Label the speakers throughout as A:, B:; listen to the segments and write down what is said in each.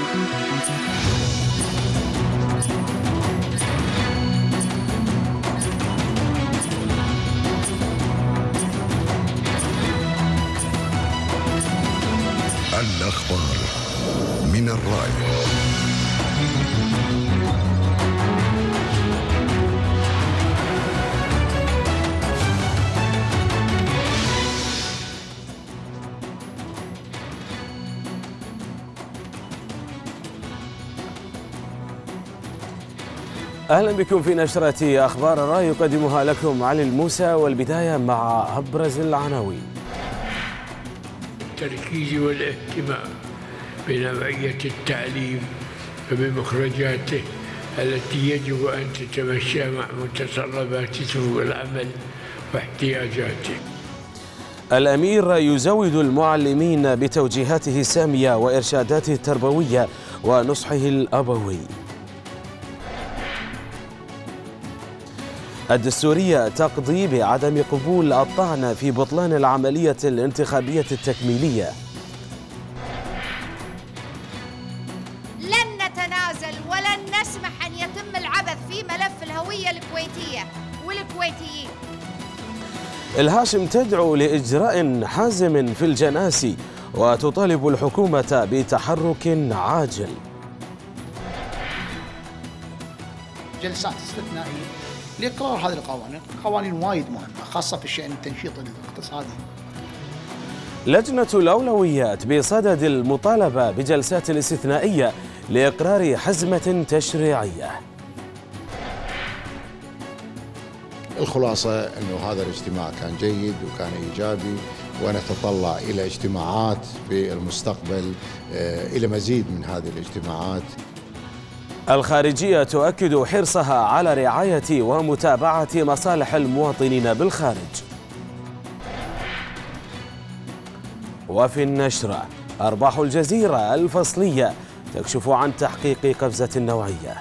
A: 如何不介怀？
B: أهلا بكم في نشرة أخبار الرأي يقدمها لكم علي الموسى والبداية مع أبرز العناوين
A: التركيز والاهتمام بنوعية التعليم وبمخرجاته التي يجب أن تتمشى مع متطلبات سوق العمل واحتياجاته
B: الأمير يزود المعلمين بتوجيهاته السامية وإرشاداته التربوية ونصحه الأبوي الدستورية تقضي بعدم قبول الطعن في بطلان العملية الانتخابية التكميلية
C: لن نتنازل ولن نسمح أن يتم العبث في ملف الهوية الكويتية والكويتيين
B: الهاشم تدعو لإجراء حازم في الجناسي وتطالب الحكومة بتحرك عاجل
D: جلسات استثنائية لإقرار هذه القوانين، قوانين وايد مهمة خاصة في الشأن التنشيط الاقتصادي.
B: لجنة الأولويات بصدد المطالبة بجلسات استثنائية لإقرار حزمة تشريعية.
E: الخلاصة أنه هذا الاجتماع كان جيد وكان إيجابي ونتطلع إلى اجتماعات في المستقبل آه، إلى مزيد من هذه الاجتماعات
B: الخارجية تؤكد حرصها على رعاية ومتابعة مصالح المواطنين بالخارج وفي النشرة أرباح الجزيرة الفصلية تكشف عن تحقيق قفزة نوعية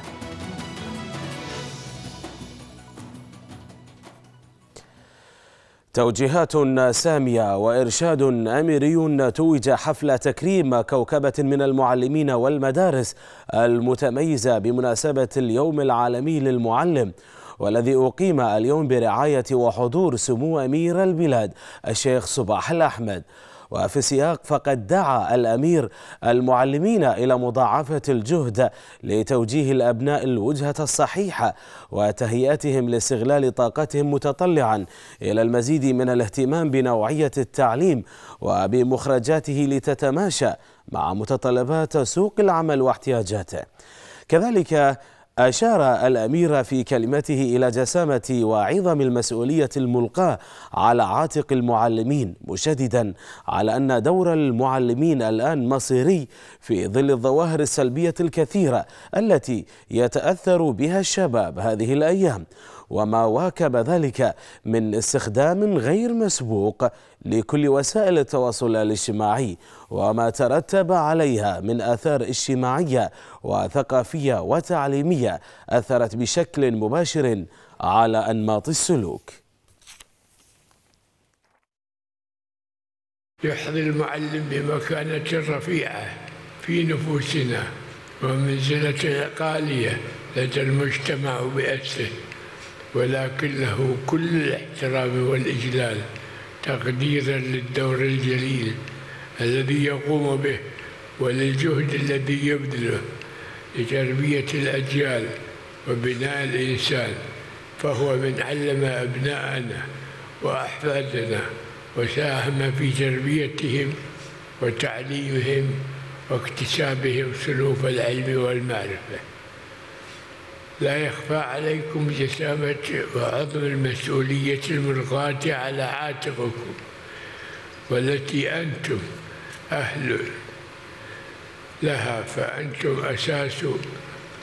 B: توجيهات سامية وإرشاد أميري توج حفل تكريم كوكبة من المعلمين والمدارس المتميزة بمناسبة اليوم العالمي للمعلم والذي أقيم اليوم برعاية وحضور سمو أمير البلاد الشيخ صباح الأحمد وفي سياق فقد دعا الأمير المعلمين إلى مضاعفة الجهد لتوجيه الأبناء الوجهة الصحيحة وتهيئتهم لاستغلال طاقتهم متطلعا إلى المزيد من الاهتمام بنوعية التعليم وبمخرجاته لتتماشى مع متطلبات سوق العمل واحتياجاته كذلك أشار الأمير في كلمته إلى جسامة وعظم المسؤولية الملقاة على عاتق المعلمين مشددا على أن دور المعلمين الآن مصيري في ظل الظواهر السلبية الكثيرة التي يتأثر بها الشباب هذه الأيام وما واكب ذلك من استخدام غير مسبوق لكل وسائل التواصل الاجتماعي وما ترتب عليها من آثار اجتماعية وثقافية وتعليمية أثرت بشكل مباشر على أنماط السلوك
A: يحظي المعلم بمكانة رفيعة في نفوسنا ومنزلة عقالية لدى المجتمع بأسره ولكن له كل الاحترام والإجلال تقديرا للدور الجليل الذي يقوم به وللجهد الذي يبذله لتربية الأجيال وبناء الإنسان فهو من علم أبناءنا وأحفادنا وساهم في تربيتهم وتعليمهم واكتسابهم سلوف العلم والمعرفه لا يخفى عليكم جسامة وعظم المسؤولية الملقاة على عاتقكم والتي أنتم أهل لها فأنتم أساس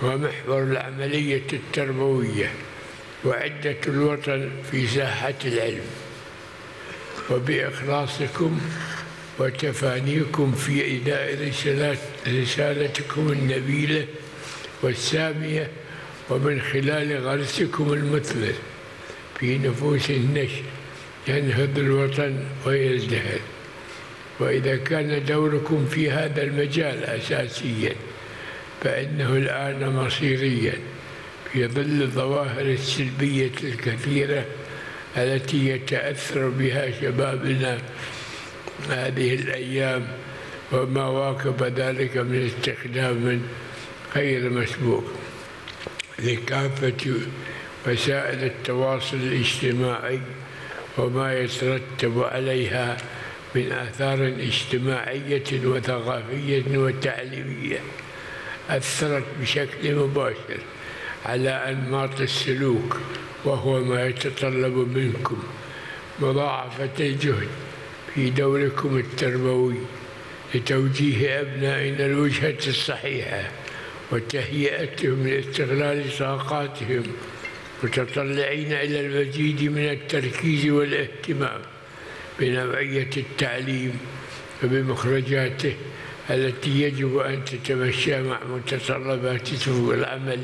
A: ومحور العملية التربوية وعدة الوطن في ساحة العلم وبإخلاصكم وتفانيكم في إداء رسالتكم النبيلة والسامية ومن خلال غرسكم المثل في نفوس النشء ينهض الوطن ويزدهر وإذا كان دوركم في هذا المجال أساسيا فإنه الآن مصيريا في ظل الظواهر السلبية الكثيرة التي يتأثر بها شبابنا هذه الأيام وما واكب ذلك من استخدام غير مسبوق لكافة وسائل التواصل الاجتماعي وما يترتب عليها من آثار اجتماعية وثقافية وتعليمية أثرت بشكل مباشر على أنماط السلوك وهو ما يتطلب منكم مضاعفة الجهد في دوركم التربوي لتوجيه أبنائنا الوجهة الصحيحة وتهيئتهم لاستغلال طاقاتهم متطلعين إلى المزيد من التركيز والاهتمام بنوعية التعليم وبمخرجاته التي يجب أن تتمشى مع متطلبات سوق العمل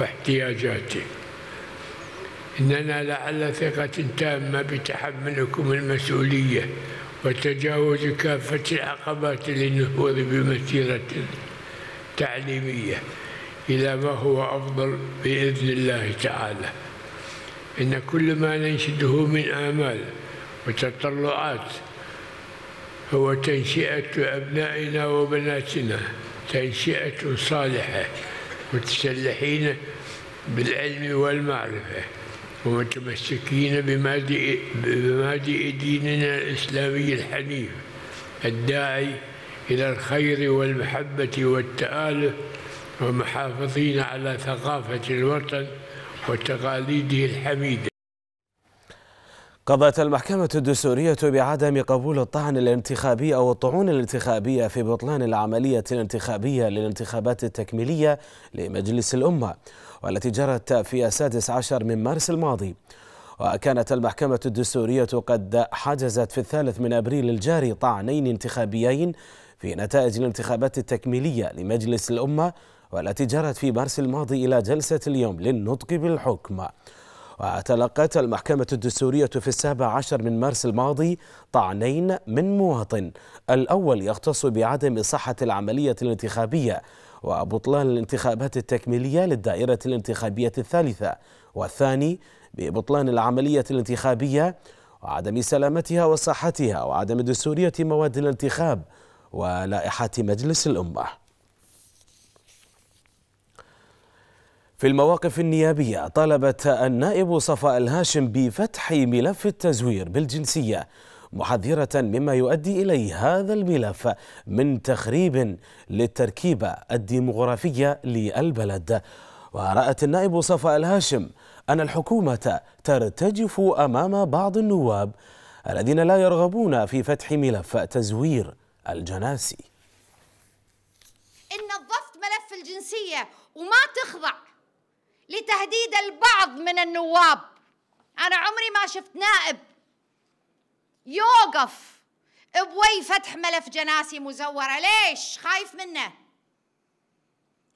A: واحتياجاته إننا لعل ثقة تامة بتحملكم المسؤولية وتجاوز كافة العقبات للنهوض بمسيرة التعليمية إلى ما هو أفضل بإذن الله تعالى إن كل ما ننشده من آمال وتطلعات هو تنشئة أبنائنا وبناتنا تنشئة صالحة متسلحين بالعلم والمعرفة ومتمسكين بمادئ, بمادئ ديننا الإسلامي الحنيف الداعي إلى الخير والمحبة والتآلف ومحافظين على ثقافة الوطن وتقاليده الحميدة
B: قضت المحكمة الدستورية بعدم قبول الطعن الانتخابي أو الطعون الانتخابية في بطلان العملية الانتخابية للانتخابات التكميلية لمجلس الأمة والتي جرت في السادس عشر من مارس الماضي وكانت المحكمة الدستورية قد حجزت في الثالث من أبريل الجاري طعنين انتخابيين في نتائج الانتخابات التكميلية لمجلس الأمة والتي جرت في مارس الماضي إلى جلسة اليوم للنطق بالحكم وتلقت المحكمة الدستورية في السابع عشر من مارس الماضي طعنين من مواطن الأول يختص بعدم صحة العملية الانتخابية وبطلان الانتخابات التكميلية للدائرة الانتخابية الثالثة والثاني ببطلان العملية الانتخابية وعدم سلامتها وصحتها وعدم دستورية مواد الانتخاب ولائحة مجلس الأمة في المواقف النيابية طالبت النائب صفاء الهاشم بفتح ملف التزوير بالجنسية محذرة مما يؤدي إليه هذا الملف من تخريب للتركيبة الديمغرافية للبلد ورأت النائب صفاء الهاشم أن الحكومة ترتجف أمام بعض النواب الذين لا يرغبون في فتح ملف تزوير الجناسي
C: إن نظفت ملف الجنسية وما تخضع لتهديد البعض من النواب أنا عمري ما شفت نائب يوقف بوي فتح ملف جناسي مزورة ليش خايف منه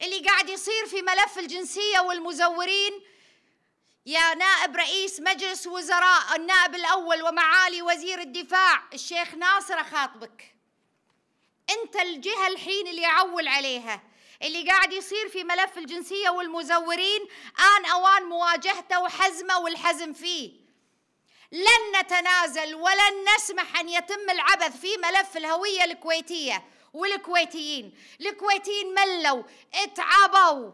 C: اللي قاعد يصير في ملف الجنسية والمزورين يا نائب رئيس مجلس وزراء النائب الأول ومعالي وزير الدفاع الشيخ ناصر أخاطبك انت الجهه الحين اللي اعول عليها اللي قاعد يصير في ملف الجنسيه والمزورين ان اوان مواجهته وحزمه والحزم فيه لن نتنازل ولن نسمح ان يتم العبث في ملف الهويه الكويتيه والكويتيين الكويتيين ملوا اتعبوا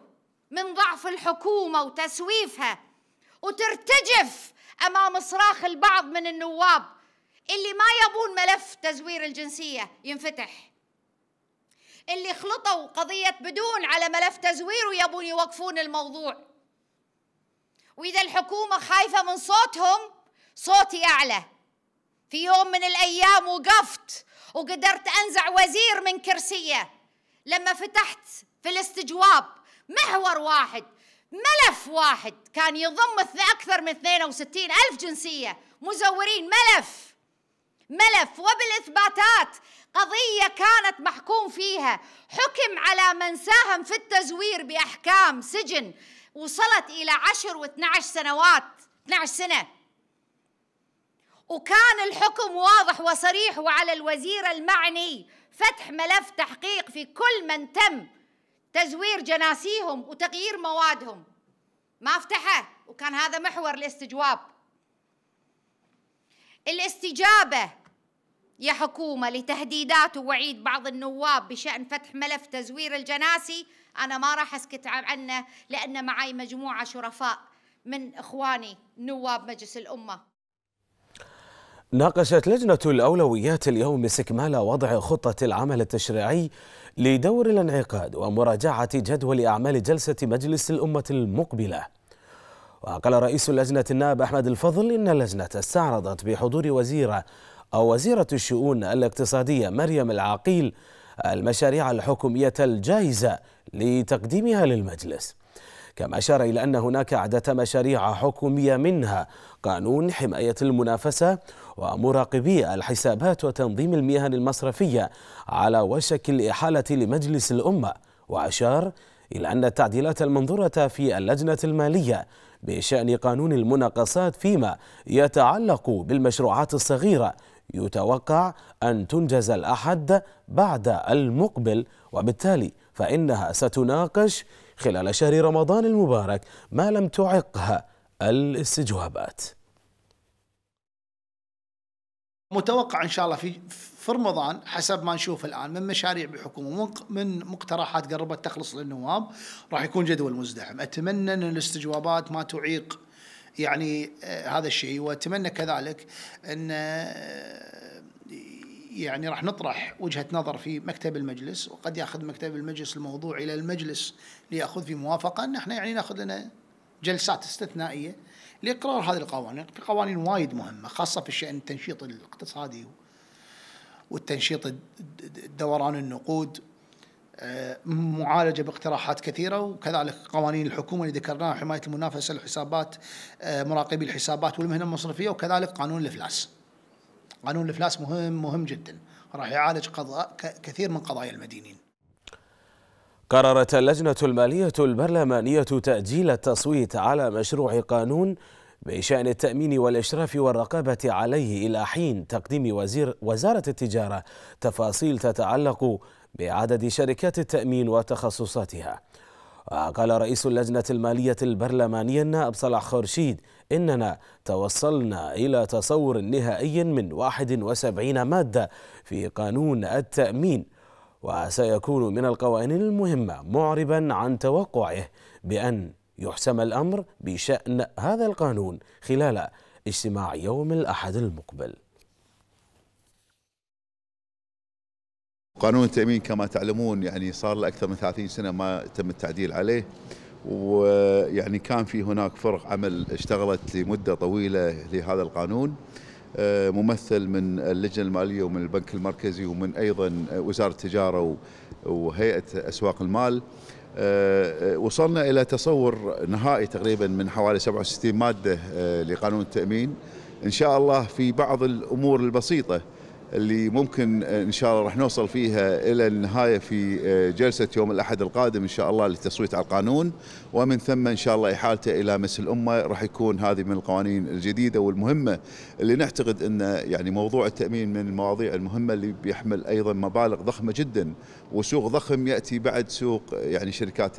C: من ضعف الحكومه وتسويفها وترتجف امام صراخ البعض من النواب اللي ما يبون ملف تزوير الجنسيه ينفتح اللي خلطوا قضية بدون على ملف تزوير ويبون يوقفون الموضوع وإذا الحكومة خايفة من صوتهم صوتي أعلى في يوم من الأيام وقفت وقدرت أنزع وزير من كرسية لما فتحت في الاستجواب محور واحد ملف واحد كان يضم أكثر من 62 ألف جنسية مزورين ملف ملف وبالإثباتات قضية كانت محكوم فيها حكم على من ساهم في التزوير بأحكام سجن وصلت إلى 10 و12 سنوات 12 سنة وكان الحكم واضح وصريح وعلى الوزير المعني فتح ملف تحقيق في كل من تم تزوير جناسيهم وتغيير موادهم ما افتحه وكان هذا محور الاستجواب الاستجابه يا حكومة لتهديدات ووعيد بعض النواب بشأن فتح ملف تزوير الجناسي أنا ما راح أسكت عنه لأن معي مجموعة شرفاء من إخواني نواب مجلس الأمة
B: ناقشت لجنة الأولويات اليوم استكمال وضع خطة العمل التشريعي لدور الانعقاد ومراجعة جدول أعمال جلسة مجلس الأمة المقبلة وقال رئيس اللجنة النائب أحمد الفضل إن اللجنة استعرضت بحضور وزيره وزيرة الشؤون الاقتصادية مريم العقيل المشاريع الحكومية الجائزة لتقديمها للمجلس كما أشار إلى أن هناك عدة مشاريع حكومية منها قانون حماية المنافسة ومراقبي الحسابات وتنظيم المهن المصرفية على وشك الإحالة لمجلس الأمة وأشار إلى أن التعديلات المنظورة في اللجنة المالية بشأن قانون المناقصات فيما يتعلق بالمشروعات الصغيرة يتوقع أن تنجز الأحد بعد المقبل وبالتالي فإنها ستناقش خلال شهر رمضان المبارك ما لم تعقها الاستجوابات
D: متوقع ان شاء الله في في رمضان حسب ما نشوف الان من مشاريع بحكومه من مقترحات قربت تخلص للنواب راح يكون جدول مزدحم، اتمنى ان الاستجوابات ما تعيق يعني آه، هذا الشيء واتمنى كذلك ان آه، يعني راح نطرح وجهه نظر في مكتب المجلس وقد ياخذ مكتب المجلس الموضوع الى المجلس لياخذ فيه موافقه ان احنا يعني ناخذ لنا جلسات استثنائيه لاقرار هذه القوانين، في قوانين وايد مهمه خاصه في الشان التنشيط الاقتصادي والتنشيط الدوران النقود آه، معالجة باقتراحات كثيرة وكذلك قوانين الحكومة اللي ذكرناها حماية المنافسة الحسابات آه، مراقبي الحسابات والمهنة المصرفية وكذلك قانون الإفلاس قانون الإفلاس مهم مهم جدا راح يعالج قضاء كثير من قضايا المدينين
B: قررت اللجنة المالية البرلمانية تأجيل التصويت على مشروع قانون بشأن التأمين والإشراف والرقابة عليه إلى حين تقديم وزير وزارة التجارة تفاصيل تتعلق بعدد شركات التأمين وتخصصاتها وقال رئيس اللجنة المالية البرلمانية النائب صلاح خورشيد إننا توصلنا إلى تصور نهائي من 71 مادة في قانون التأمين وسيكون من القوانين المهمة معربا عن توقعه بأن يحسم الأمر بشأن هذا القانون خلال اجتماع يوم الأحد
F: المقبل قانون التأمين كما تعلمون يعني صار له أكثر من 30 سنة ما تم التعديل عليه ويعني كان في هناك فرق عمل اشتغلت لمدة طويلة لهذا القانون آه، ممثل من اللجنة المالية ومن البنك المركزي ومن أيضا وزارة التجارة وهيئة أسواق المال آه، وصلنا إلى تصور نهائي تقريبا من حوالي 67 مادة آه، لقانون التأمين إن شاء الله في بعض الأمور البسيطة اللي ممكن ان شاء الله راح نوصل فيها الى النهايه في آه، جلسه يوم الاحد القادم ان شاء الله للتصويت على القانون ومن ثم ان شاء الله احالته الى مجلس الامه راح يكون هذه من القوانين الجديده والمهمه اللي نعتقد ان يعني موضوع التامين من المواضيع المهمه اللي بيحمل ايضا مبالغ ضخمه جدا وسوق ضخم ياتي بعد سوق يعني شركات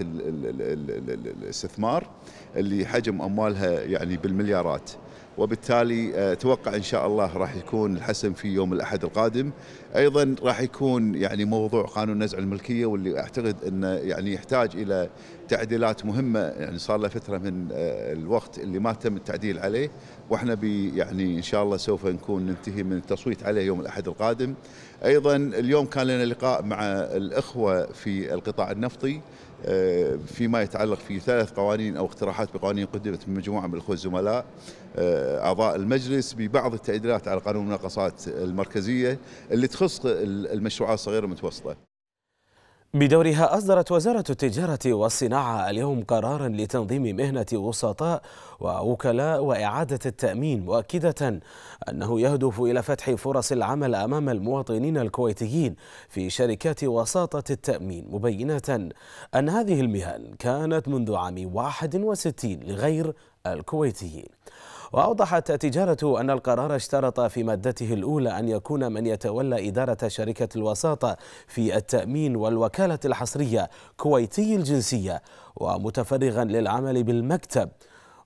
F: الاستثمار اللي حجم اموالها يعني بالمليارات وبالتالي اتوقع آه، ان شاء الله راح يكون الحسم في يوم الاحد القادم ايضا راح يكون يعني موضوع قانون نزع الملكيه واللي اعتقد انه يعني يحتاج الى تعديلات مهمه يعني صار له فتره من آه، الوقت اللي ما تم التعديل عليه واحنا يعني ان شاء الله سوف نكون ننتهي من التصويت عليه يوم الاحد القادم ايضا اليوم كان لنا لقاء مع الاخوه في القطاع النفطي آه، فيما يتعلق في ثلاث قوانين او اقتراحات بقوانين قدمت من مجموعه من الاخوه الزملاء آه، اعضاء المجلس ببعض التعديلات على قانون المناقصات المركزيه اللي تخص المشروعات الصغيره المتوسطه
B: بدورها أصدرت وزارة التجارة والصناعة اليوم قرارا لتنظيم مهنة وسطاء ووكلاء وإعادة التأمين مؤكدة أنه يهدف إلى فتح فرص العمل أمام المواطنين الكويتيين في شركات وساطة التأمين مبينة أن هذه المهن كانت منذ عام 61 لغير الكويتيين وأوضحت تجارة أن القرار اشترط في مادته الأولى أن يكون من يتولى إدارة شركة الوساطة في التأمين والوكالة الحصرية كويتي الجنسية ومتفرغا للعمل بالمكتب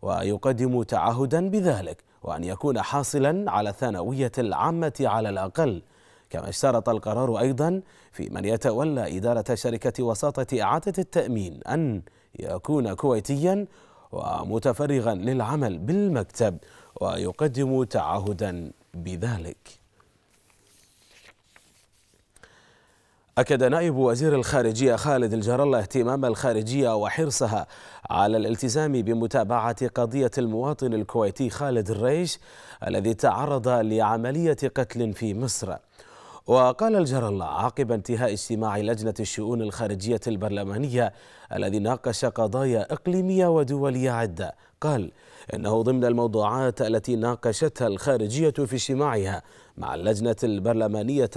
B: ويقدم تعهدا بذلك وأن يكون حاصلا على الثانوية العامة على الأقل كما اشترط القرار أيضا في من يتولى إدارة شركة وساطة إعادة التأمين أن يكون كويتيا ومتفرغا للعمل بالمكتب ويقدم تعهدا بذلك أكد نائب وزير الخارجية خالد الجرالة اهتمام الخارجية وحرصها على الالتزام بمتابعة قضية المواطن الكويتي خالد الريش الذي تعرض لعملية قتل في مصر وقال الله عقب انتهاء اجتماع لجنة الشؤون الخارجية البرلمانية الذي ناقش قضايا إقليمية ودولية عدة قال إنه ضمن الموضوعات التي ناقشتها الخارجية في اجتماعها مع اللجنة البرلمانية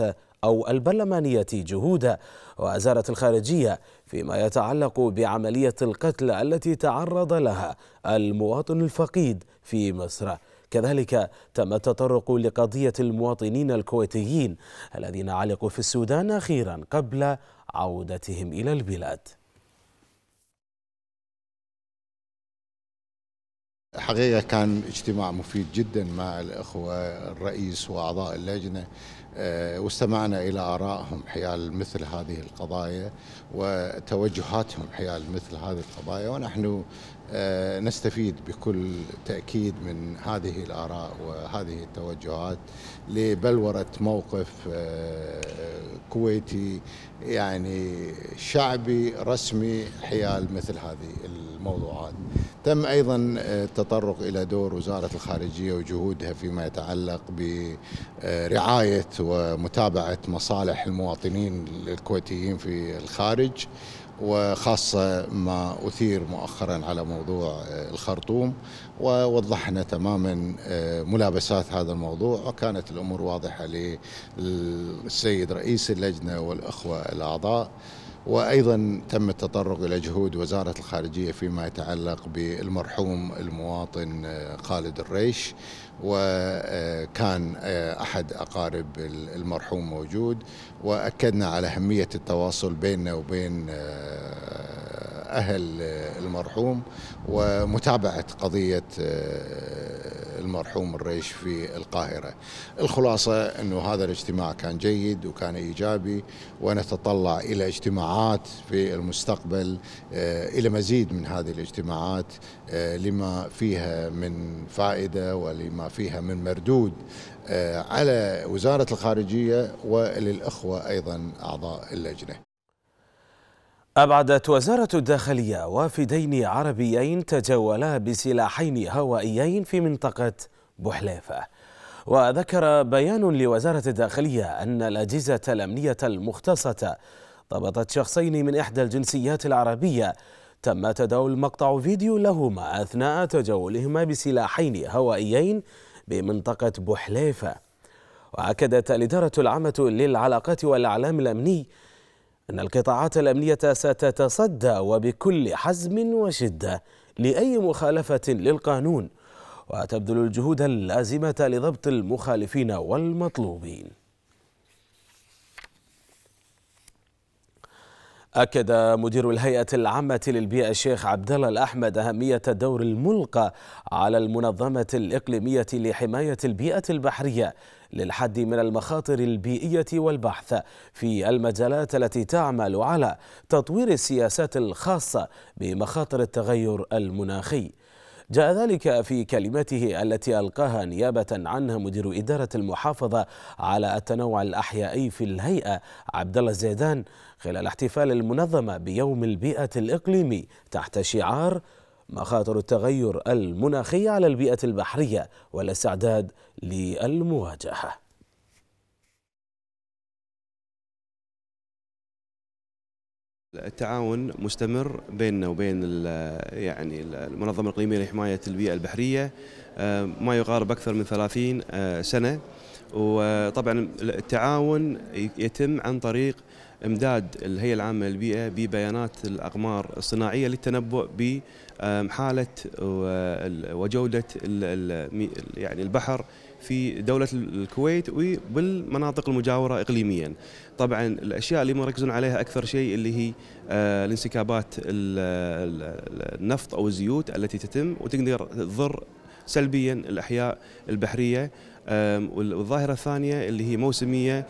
B: أو البرلمانية جهود وزارة الخارجية فيما يتعلق بعملية القتل التي تعرض لها المواطن الفقيد في مصر كذلك تم التطرق لقضية المواطنين الكويتيين الذين علقوا في السودان أخيرا قبل عودتهم إلى البلاد
E: حقيقة كان اجتماع مفيد جدا مع الأخوة الرئيس وأعضاء اللجنة آه، واستمعنا إلى آرائهم حيال مثل هذه القضايا وتوجهاتهم حيال مثل هذه القضايا ونحن آه، نستفيد بكل تأكيد من هذه الآراء وهذه التوجهات لبلورة موقف آه، كويتي يعني شعبي رسمي حيال مثل هذه الموضوعات تم أيضا آه، التطرق إلى دور وزارة الخارجية وجهودها فيما يتعلق برعاية ومتابعة مصالح المواطنين الكويتيين في الخارج وخاصة ما أثير مؤخرا على موضوع آه، الخرطوم ووضحنا تماما آه، ملابسات هذا الموضوع وكانت الأمور واضحة للسيد رئيس اللجنة والأخوة الأعضاء وايضا تم التطرق الى جهود وزاره الخارجيه فيما يتعلق بالمرحوم المواطن آه، خالد الريش وكان آه، احد اقارب المرحوم موجود واكدنا على اهميه التواصل بيننا وبين آه، اهل المرحوم ومتابعه قضيه آه، المرحوم الريش في القاهرة الخلاصة أنه هذا الاجتماع كان جيد وكان إيجابي ونتطلع إلى اجتماعات في المستقبل آه، إلى مزيد من هذه الاجتماعات آه، لما فيها من فائدة ولما فيها من مردود آه، على وزارة الخارجية وللأخوة أيضا أعضاء اللجنة
B: أبعدت وزارة الداخلية وافدين عربيين تجولا بسلاحين هوائيين في منطقة بحليفة وذكر بيان لوزارة الداخلية أن الأجهزة الأمنية المختصة ضبطت شخصين من إحدى الجنسيات العربية تم تداول مقطع فيديو لهما أثناء تجولهما بسلاحين هوائيين بمنطقة بحليفة وأكدت الإدارة العامة للعلاقات والإعلام الأمني أن القطاعات الأمنية ستتصدى وبكل حزم وشدة لأي مخالفة للقانون وتبذل الجهود اللازمة لضبط المخالفين والمطلوبين أكد مدير الهيئة العامة للبيئة الشيخ عبدالله الأحمد أهمية الدور الملقى على المنظمة الإقليمية لحماية البيئة البحرية للحد من المخاطر البيئية والبحث في المجالات التي تعمل على تطوير السياسات الخاصة بمخاطر التغير المناخي جاء ذلك في كلمته التي ألقاها نيابة عنها مدير إدارة المحافظة على التنوع الأحيائي في الهيئة عبد الله زيدان خلال احتفال المنظمة بيوم البيئة الإقليمي تحت شعار مخاطر التغير المناخي على البيئة البحرية والاستعداد للمواجهة
G: التعاون مستمر بيننا وبين يعني
B: المنظمه الاقليميه لحمايه البيئه البحريه آه، ما يقارب اكثر من 30 آه، سنه وطبعا التعاون يتم عن طريق امداد الهيئه العامه للبيئه ببيانات الاقمار الصناعيه للتنبؤ بحاله آه، وجوده يعني البحر في دولة الكويت وبالمناطق المجاورة إقليميا طبعا الأشياء اللي مركزون عليها أكثر شيء اللي هي آه، الانسكابات النفط أو الزيوت التي تتم وتقدر تضر سلبيا الأحياء البحرية والظاهرة الثانية اللي هي موسمية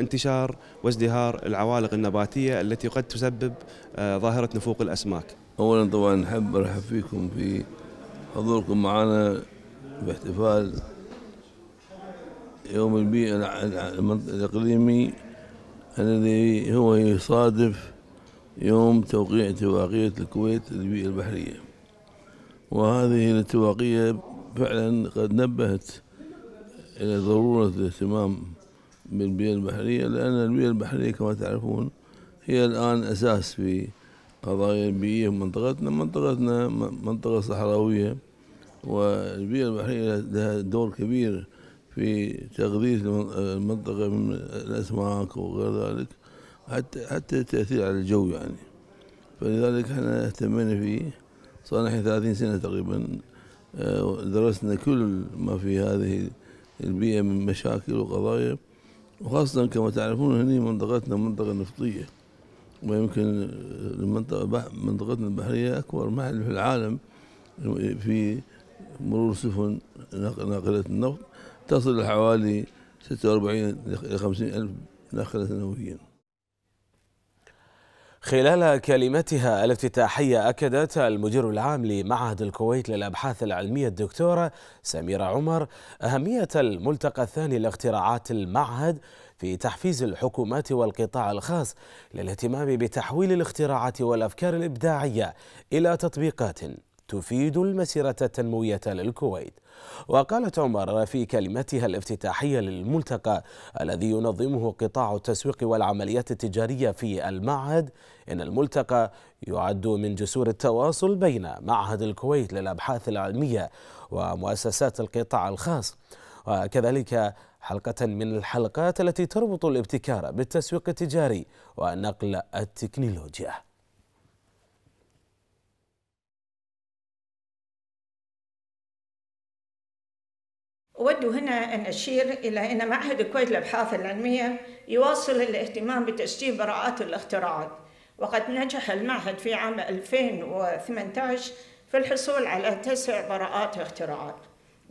B: انتشار وازدهار العوالق النباتية التي قد تسبب آه، ظاهرة نفوق الأسماك
G: أولا طبعا نحب نرحب فيكم في حضوركم معنا باحتفال يوم البيئة الإقليمي الذي هو يصادف يوم توقيع اتفاقية الكويت للبيئة البحرية وهذه الاتفاقية فعلا قد نبهت إلى ضرورة الاهتمام بالبيئة البحرية لأن البيئة البحرية كما تعرفون هي الآن أساس في قضايا البيئة في منطقتنا منطقتنا منطقة صحراوية والبيئة البحرية لها دور كبير في تغذية المنطقة من الأسماك وغير ذلك حتى حتى التأثير على الجو يعني فلذلك احنا اهتمينا فيه صار نحن 30 سنة تقريبا آه، درسنا كل ما في هذه البيئة من مشاكل وقضايا وخاصة كما تعرفون هني منطقتنا منطقة نفطية ويمكن المنطقة منطقتنا البحرية أكبر محل في العالم في مرور سفن ناقلة النفط تصل لحوالي 46 إلى 50 ألف ناقلة نوويا خلال كلمتها الافتتاحية أكدت
B: المدير العام لمعهد الكويت للأبحاث العلمية الدكتورة سميرة عمر أهمية الملتقى الثاني لاختراعات المعهد في تحفيز الحكومات والقطاع الخاص للاهتمام بتحويل الاختراعات والأفكار الإبداعية إلى تطبيقات تفيد المسيرة التنموية للكويت وقالت عمر في كلمتها الافتتاحية للملتقى الذي ينظمه قطاع التسويق والعمليات التجارية في المعهد إن الملتقى يعد من جسور التواصل بين معهد الكويت للأبحاث العلمية ومؤسسات القطاع الخاص وكذلك حلقة من الحلقات التي تربط الابتكار بالتسويق التجاري ونقل التكنولوجيا
C: أود هنا أن أشير إلى أن معهد الكويت للأبحاث العلمية يواصل الاهتمام بتسجيل براءات الاختراعات وقد نجح المعهد في عام 2018 في الحصول على تسع براءات اختراعات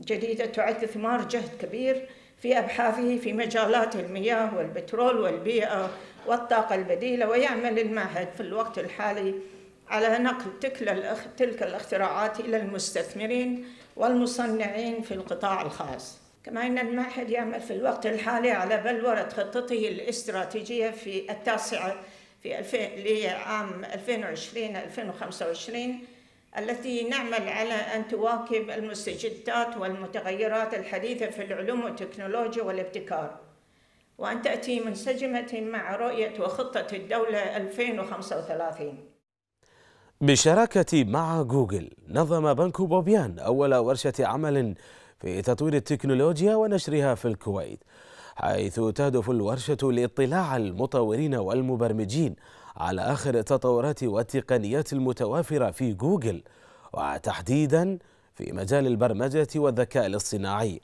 C: جديدة تعد ثمار جهد كبير في أبحاثه في مجالات المياه والبترول والبيئة والطاقة البديلة ويعمل المعهد في الوقت الحالي على نقل تلك الاختراعات إلى المستثمرين والمصنعين في القطاع الخاص كما أن المعهد يعمل في الوقت الحالي على بلورة خطته الاستراتيجية في التاسعة في لعام 2020-2025 التي نعمل على أن تواكب المستجدات والمتغيرات الحديثة في العلوم والتكنولوجيا والابتكار وأن تأتي منسجمة مع رؤية وخطة الدولة 2035
B: بالشراكة مع جوجل نظم بنك بوبيان أول ورشة عمل في تطوير التكنولوجيا ونشرها في الكويت حيث تهدف الورشة لاطلاع المطورين والمبرمجين على آخر التطورات والتقنيات المتوافرة في جوجل وتحديدا في مجال البرمجة والذكاء الاصطناعي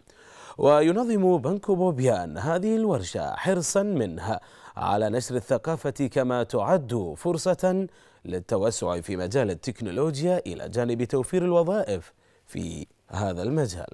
B: وينظم بنك بوبيان هذه الورشة حرصا منها على نشر الثقافة كما تعد فرصة للتوسع في مجال التكنولوجيا إلى جانب توفير الوظائف في هذا المجال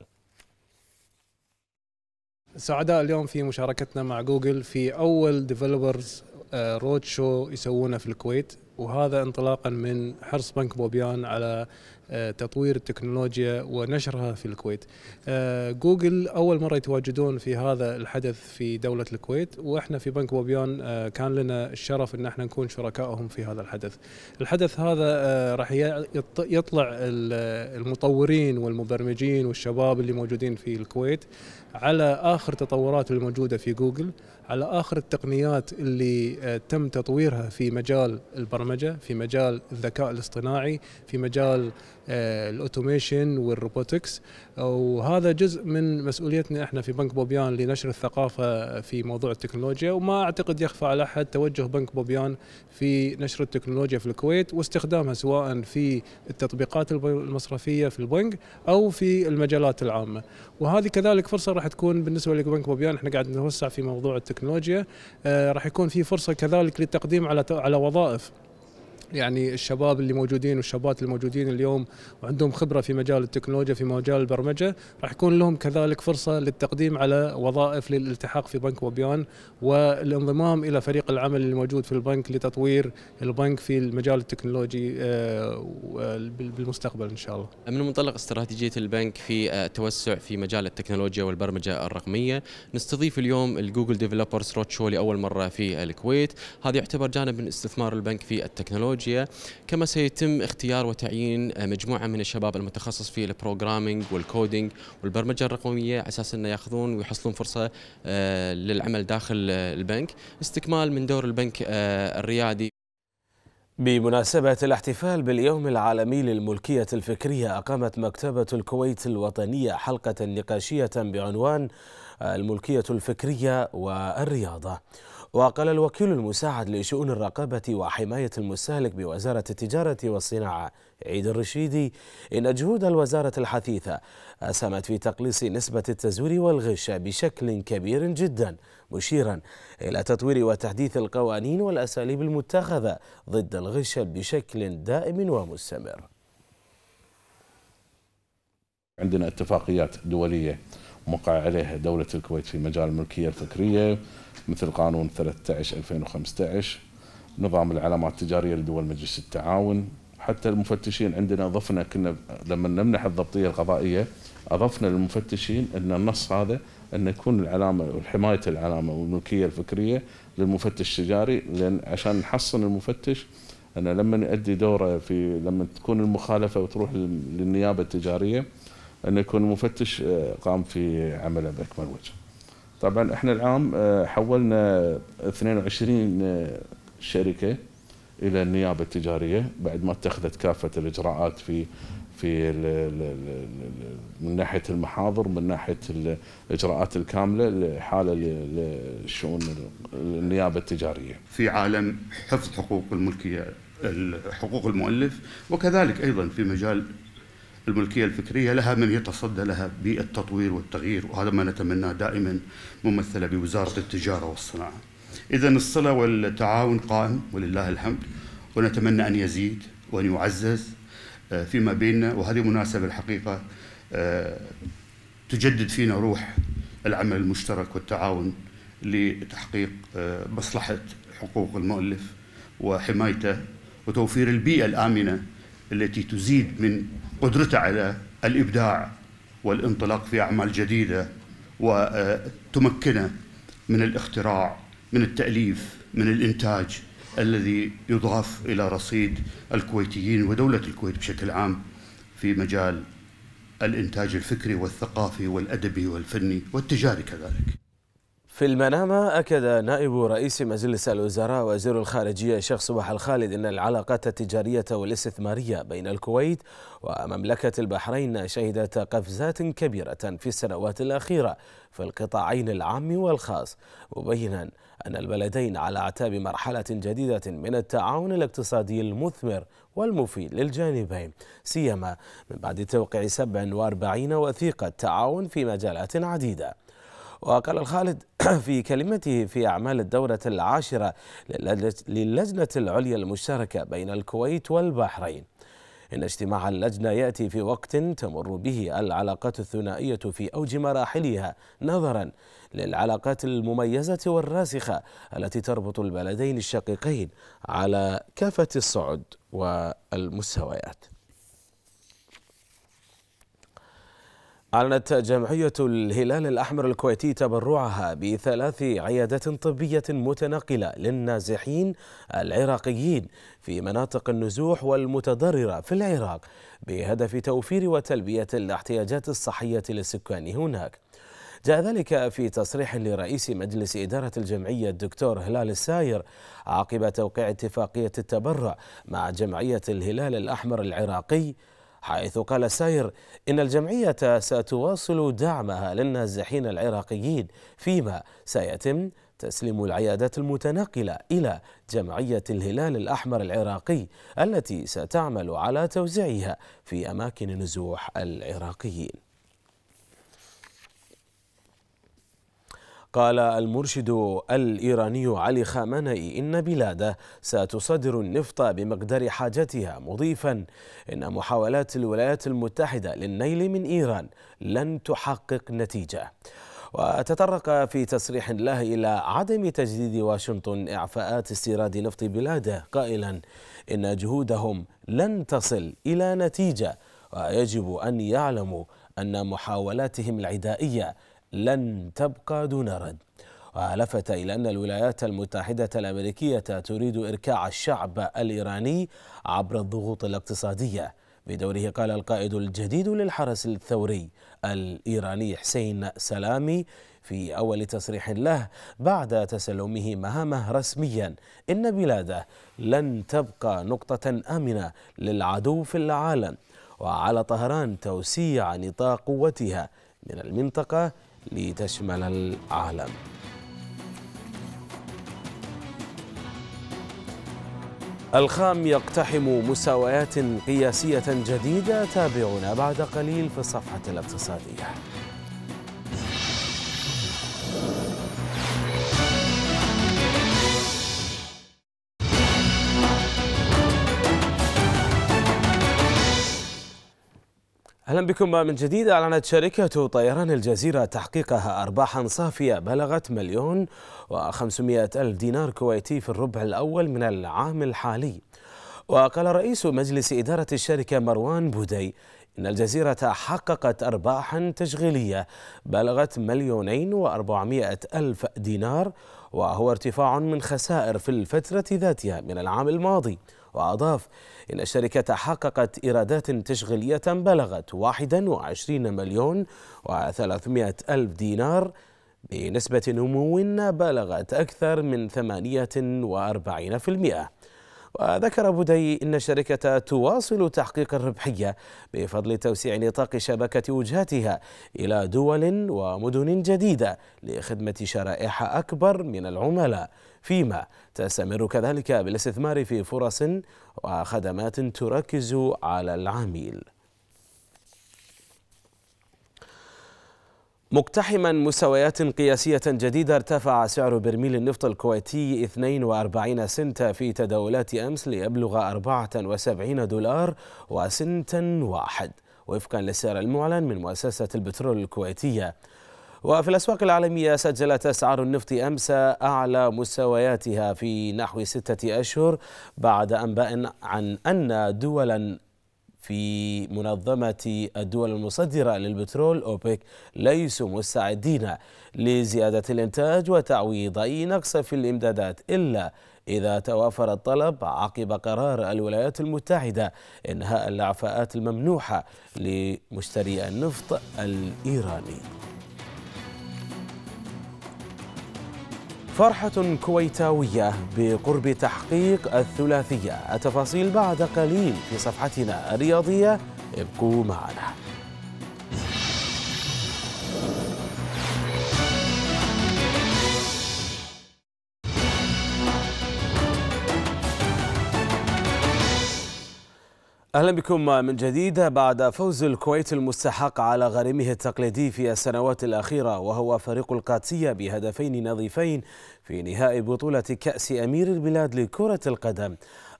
H: سعداء اليوم في مشاركتنا مع جوجل في أول ديفلوبرز رود شو يسوونه في الكويت وهذا انطلاقا من حرص بنك بوبيان على آه، تطوير التكنولوجيا ونشرها في الكويت آه، جوجل أول مرة يتواجدون في هذا الحدث في دولة الكويت وإحنا في بنك بوبيان آه، كان لنا الشرف أن احنا نكون شركائهم في هذا الحدث الحدث هذا راح يطلع المطورين والمبرمجين والشباب اللي موجودين في الكويت على آخر تطورات الموجودة في جوجل على آخر التقنيات اللي تم تطويرها في مجال البرمجة في مجال الذكاء الاصطناعي في مجال آه، الاوتوميشن والروبوتكس وهذا جزء من مسؤوليتنا احنا في بنك بوبيان لنشر الثقافه في موضوع التكنولوجيا وما اعتقد يخفى على احد توجه بنك بوبيان في نشر التكنولوجيا في الكويت واستخدامها سواء في التطبيقات المصرفيه في البنك او في المجالات العامه وهذه كذلك فرصه راح تكون بالنسبه لبنك بوبيان احنا قاعد نتوسع في موضوع التكنولوجيا آه، راح يكون في فرصه كذلك للتقديم على على وظائف يعني الشباب اللي موجودين والشابات الموجودين اليوم وعندهم خبره في مجال التكنولوجيا في مجال البرمجه راح يكون لهم كذلك فرصه للتقديم على وظائف للالتحاق في بنك وبيان والانضمام الى فريق العمل الموجود في البنك لتطوير البنك في المجال التكنولوجي آه، بالمستقبل ان شاء الله.
B: من منطلق استراتيجيه البنك في التوسع آه، في مجال التكنولوجيا والبرمجه الرقميه، نستضيف اليوم الجوجل ديفلوبرز روتشو شو لاول مره في الكويت، هذا يعتبر جانب من استثمار البنك في التكنولوجيا التكنولوجيا كما سيتم اختيار وتعيين آه، مجموعة من الشباب المتخصص في البروجرامينج والكودينج والبرمجة الرقمية على أساس أنه يأخذون ويحصلون فرصة آه، للعمل داخل آه، البنك استكمال من دور البنك الريادي بمناسبة الاحتفال باليوم العالمي للملكية الفكرية أقامت مكتبة الكويت الوطنية حلقة نقاشية بعنوان الملكية الفكرية والرياضة وقال الوكيل المساعد لشؤون الرقابة وحماية المستهلك بوزارة التجارة والصناعة عيد الرشيدي إن جهود الوزارة الحثيثة أسهمت في تقليص نسبة التزوير والغش بشكل كبير جدا مشيرا إلى تطوير وتحديث القوانين والأساليب المتخذة ضد الغش بشكل دائم ومستمر
G: عندنا اتفاقيات دولية وقع عليها دولة الكويت في مجال الملكية الفكرية مثل قانون 13 2015 نظام العلامات التجارية لدول مجلس التعاون حتى المفتشين عندنا ضفنا كنا لما نمنح الضبطية القضائية أضفنا للمفتشين أن النص هذا أن يكون العلامة وحماية العلامة والملكية الفكرية للمفتش التجاري لأن عشان نحصن المفتش أنه لما يؤدي دوره في لما تكون المخالفة وتروح للنيابة التجارية أن يكون مفتش آه، قام في
A: عمله بأكمل وجه
G: طبعا احنا العام آه، حولنا 22 آه، شركه الى النيابه التجاريه بعد ما اتخذت كافه الاجراءات في في من ناحيه المحاضر من ناحيه الاجراءات الكامله لحاله الشؤون النيابه التجاريه.
I: في عالم حفظ حقوق الملكيه حقوق المؤلف وكذلك ايضا في مجال الملكية الفكرية لها من يتصدى لها بالتطوير والتغيير وهذا ما نتمناه دائما ممثلة بوزارة التجارة والصناعة إذا الصلة والتعاون قائم ولله الحمد ونتمنى أن يزيد وأن يعزز آه، فيما بيننا وهذه مناسبة الحقيقة آه، تجدد فينا روح العمل المشترك والتعاون لتحقيق آه، مصلحة حقوق المؤلف وحمايته وتوفير البيئة الآمنة التي تزيد من قدرته على الابداع والانطلاق في اعمال جديده وتمكنه من الاختراع من التاليف من الانتاج الذي يضاف الى رصيد الكويتيين ودوله الكويت بشكل عام في مجال الانتاج الفكري والثقافي والادبي والفني والتجاري كذلك
B: في المنامة أكد نائب رئيس مجلس الوزراء وزير الخارجية الشيخ صباح الخالد أن العلاقات التجارية والاستثمارية بين الكويت ومملكة البحرين شهدت قفزات كبيرة في السنوات الأخيرة في القطاعين العام والخاص مبينا أن البلدين على أعتاب مرحلة جديدة من التعاون الاقتصادي المثمر والمفيد للجانبين سيما من بعد توقيع 47 وثيقة تعاون في مجالات عديدة وقال الخالد في كلمته في أعمال الدورة العاشرة للجنة العليا المشتركة بين الكويت والبحرين إن اجتماع اللجنة يأتي في وقت تمر به العلاقات الثنائية في أوج مراحلها نظرا للعلاقات المميزة والراسخة التي تربط البلدين الشقيقين على كافة الصعد والمستويات أعلنت جمعية الهلال الأحمر الكويتي تبرعها بثلاث عيادات طبية متنقلة للنازحين العراقيين في مناطق النزوح والمتضررة في العراق بهدف توفير وتلبية الاحتياجات الصحية للسكان هناك جاء ذلك في تصريح لرئيس مجلس إدارة الجمعية الدكتور هلال الساير عقب توقيع اتفاقية التبرع مع جمعية الهلال الأحمر العراقي حيث قال السير إن الجمعية ستواصل دعمها للنازحين العراقيين فيما سيتم تسليم العيادات المتنقلة إلى جمعية الهلال الأحمر العراقي التي ستعمل على توزيعها في أماكن نزوح العراقيين قال المرشد الإيراني علي خامنئي إن بلاده ستصدر النفط بمقدار حاجتها مضيفا إن محاولات الولايات المتحدة للنيل من إيران لن تحقق نتيجة وتطرق في تصريح له إلى عدم تجديد واشنطن إعفاءات استيراد نفط بلاده قائلا إن جهودهم لن تصل إلى نتيجة ويجب أن يعلموا أن محاولاتهم العدائية لن تبقى دون رد ولفت إلى أن الولايات المتحدة الأمريكية تريد إركاع الشعب الإيراني عبر الضغوط الاقتصادية بدوره قال القائد الجديد للحرس الثوري الإيراني حسين سلامي في أول تصريح له بعد تسلمه مهامه رسميا إن بلاده لن تبقى نقطة آمنة للعدو في العالم وعلى طهران توسيع نطاق قوتها من المنطقة لتشمل العالم الخام يقتحم مستويات قياسية جديدة تابعنا بعد قليل في الصفحة الاقتصادية أهلا بكم من جديد أعلنت شركة طيران الجزيرة تحقيقها أرباحا صافية بلغت مليون وخمسمائة ألف دينار كويتي في الربع الأول من العام الحالي وقال رئيس مجلس إدارة الشركة مروان بودي إن الجزيرة حققت أرباحا تشغيلية بلغت مليونين وأربعمائة ألف دينار وهو ارتفاع من خسائر في الفترة ذاتها من العام الماضي وأضاف إن الشركة حققت إيرادات تشغيلية بلغت 21 مليون و300 ألف دينار بنسبة نمو بلغت أكثر من 48% وذكر بودي أن الشركة تواصل تحقيق الربحية بفضل توسيع نطاق شبكة وجهاتها إلى دول ومدن جديدة لخدمة شرائح أكبر من العملاء فيما تستمر كذلك بالاستثمار في فرص وخدمات تركز على العميل مقتحما مستويات قياسية جديدة ارتفع سعر برميل النفط الكويتي 42 سنتا في تداولات أمس ليبلغ 74 دولار وسنتا واحد وفقا للسعر المعلن من مؤسسة البترول الكويتية وفي الأسواق العالمية سجلت أسعار النفط أمس أعلى مستوياتها في نحو ستة أشهر بعد أنباء عن أن دولا في منظمة الدول المصدرة للبترول أوبك ليسوا مستعدين لزيادة الإنتاج وتعويض أي نقص في الإمدادات إلا إذا توافر الطلب عقب قرار الولايات المتحدة إنهاء الإعفاءات الممنوحة لمشتري النفط الإيراني فرحة كويتاوية بقرب تحقيق الثلاثية التفاصيل بعد قليل في صفحتنا الرياضية ابقوا معنا أهلا بكم من جديد بعد فوز الكويت المستحق على غريمه التقليدي في السنوات الأخيرة وهو فريق القادسية بهدفين نظيفين في نهائي بطولة كأس أمير البلاد لكرة القدم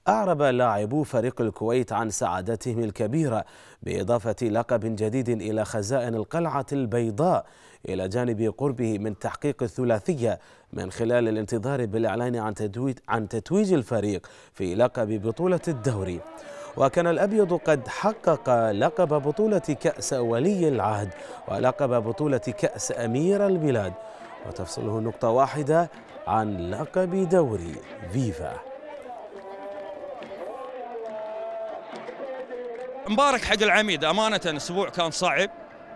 B: أعرب لاعبو فريق الكويت عن سعادتهم الكبيرة بإضافة لقب جديد إلى خزائن القلعة البيضاء إلى جانب قربه من تحقيق الثلاثية من خلال الانتظار بالإعلان عن تتويج الفريق في لقب بطولة الدوري وكان الأبيض قد حقق لقب بطولة كأس ولي العهد ولقب بطولة كأس أمير البلاد وتفصله نقطة واحدة عن لقب دوري فيفا
G: مبارك حق العميد أمانة أسبوع كان صعب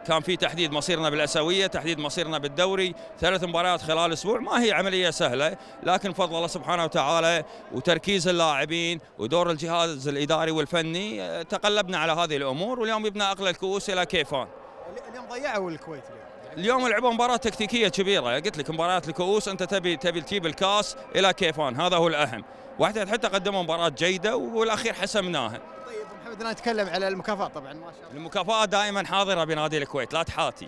G: كان في تحديد مصيرنا بالأسوية تحديد مصيرنا بالدوري، ثلاث مباريات خلال اسبوع ما هي عمليه سهله، لكن فضل الله سبحانه وتعالى وتركيز اللاعبين ودور الجهاز الاداري والفني آه، تقلبنا على هذه الامور واليوم يبنى اغلى الكؤوس الى كيفان.
H: اليوم ضيعوا الكويت اليوم.
G: اليوم لعبوا مباراه تكتيكيه كبيره قلت لك مباريات الكؤوس انت تبي تبي تجيب الكاس الى كيفان هذا هو الاهم واحنا حتى قدموا مباراه جيده والأخير حسمناها طيب
D: بدنا نتكلم على المكافاه طبعا ما شاء
G: الله المكافاه دائما حاضره بنادي الكويت لا تحاتي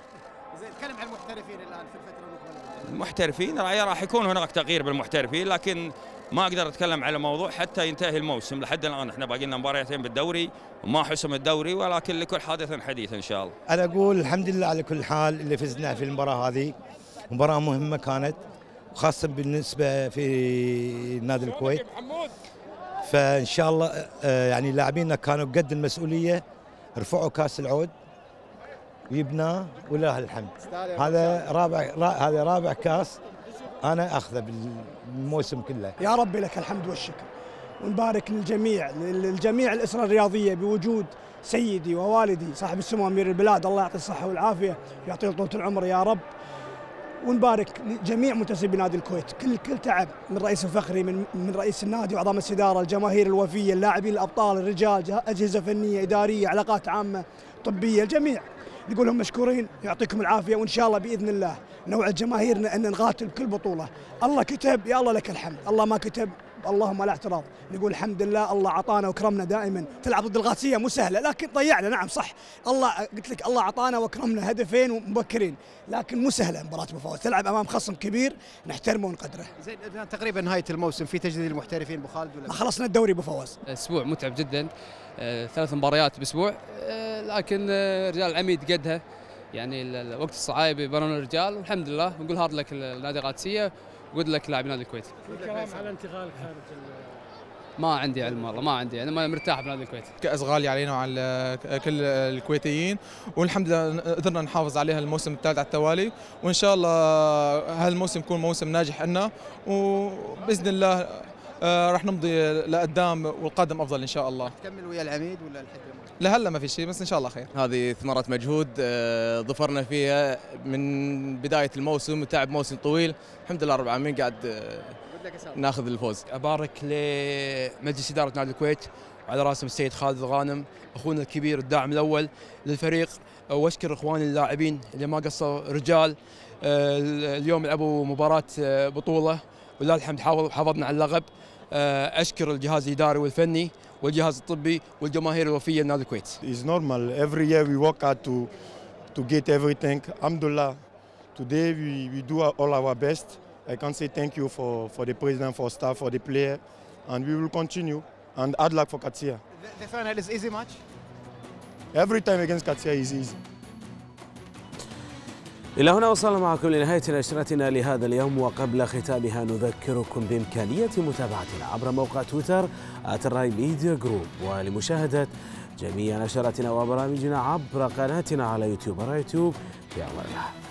D: زين تكلم عن المحترفين الان في
G: الفتره المقبله المحترفين راح يكون هناك تغيير بالمحترفين لكن ما اقدر اتكلم على الموضوع حتى ينتهي الموسم لحد الان احنا باقي لنا مباريتين بالدوري وما حسم الدوري ولكن لكل حادث حديث ان شاء الله.
E: انا اقول الحمد لله على كل حال اللي فزنا في المباراه هذه مباراه مهمه كانت خاصه بالنسبه في نادي الكويت فان شاء الله آه، يعني لاعبينا كانوا قد المسؤوليه رفعوا كاس العود ويبناه ولله الحمد هذا رابع را هذا رابع كاس انا اخذه بالموسم كله يا ربي لك الحمد والشكر ونبارك للجميع للجميع الاسره الرياضيه بوجود
B: سيدي ووالدي صاحب السمو امير البلاد الله يعطيه الصحه والعافيه ويعطيه طول العمر يا رب ونبارك لجميع منتسبي نادي الكويت كل كل تعب من رئيس الفخري من من رئيس النادي وعظام الاداره الجماهير الوفيه اللاعبين الابطال الرجال اجهزه فنيه اداريه علاقات عامه طبيه الجميع نقول لهم مشكورين يعطيكم العافيه وان شاء الله باذن الله نوعد جماهيرنا ان نقاتل بكل بطوله الله كتب يا الله لك الحمد الله ما كتب اللهم لا اعتراض نقول الحمد لله الله عطانا وكرمنا دائما تلعب ضد الغاسية مو سهله لكن ضيعنا نعم صح الله قلت لك الله عطانا وكرمنا هدفين ومبكرين لكن مو سهله مباراه مفاوز تلعب امام خصم كبير نحترمه ونقدره
D: زين تقريبا نهايه الموسم في تجديد المحترفين ابو خالد ولا خلصنا
I: الدوري ابو فواز اسبوع متعب جدا آه، ثلاث مباريات باسبوع آه، لكن آه، رجال العميد قدها يعني وقت الصعايب يبرون الرجال والحمد لله نقول هارد لك النادي القادسيه جود لك لاعبين نادي الكويت
H: كلام على انتقالك خارج
I: ما عندي علم والله ما عندي انا ما مرتاح بنادي الكويت كاس غالي علينا وعلى
B: كل الكويتيين والحمد لله قدرنا نحافظ عليها الموسم الثالث على التوالي وان شاء الله هالموسم يكون موسم ناجح لنا وباذن الله آه، راح نمضي لقدام والقادم افضل ان شاء الله
G: تكمل ويا العميد ولا الحكم
B: لهلا ما في شيء بس ان شاء الله خير هذه ثمره مجهود آه، ظفرنا فيها من بدايه الموسم وتعب موسم طويل الحمد لله رب العالمين قاعد آه، ناخذ الفوز ابارك لمجلس اداره نادي الكويت على راسهم السيد خالد الغانم اخونا الكبير الداعم الاول للفريق آه، واشكر اخواني اللاعبين اللي ما قصروا رجال
G: اليوم لعبوا مباراه بطوله ولله الحمد حافظنا على اللقب اشكر الجهاز الاداري والفني والجهاز الطبي والجماهير الوفيه الكويت.
E: It's normal. Every year we work hard to to get everything. Alhamdulillah, today we, we do all our best. I can say thank you for, for the president, for staff, for the player, and we will continue. And hard luck for Katia.
F: The, the final is easy match?
E: Every time against Katia is easy. إلى هنا وصلنا
B: معكم لنهاية نشرتنا لهذا اليوم وقبل ختامها نذكركم بإمكانية متابعتنا عبر موقع تويتر أتراي ميديا جروب ولمشاهدة جميع نشراتنا وبرامجنا عبر قناتنا على يوتيوب على يوتيوب في أمر الله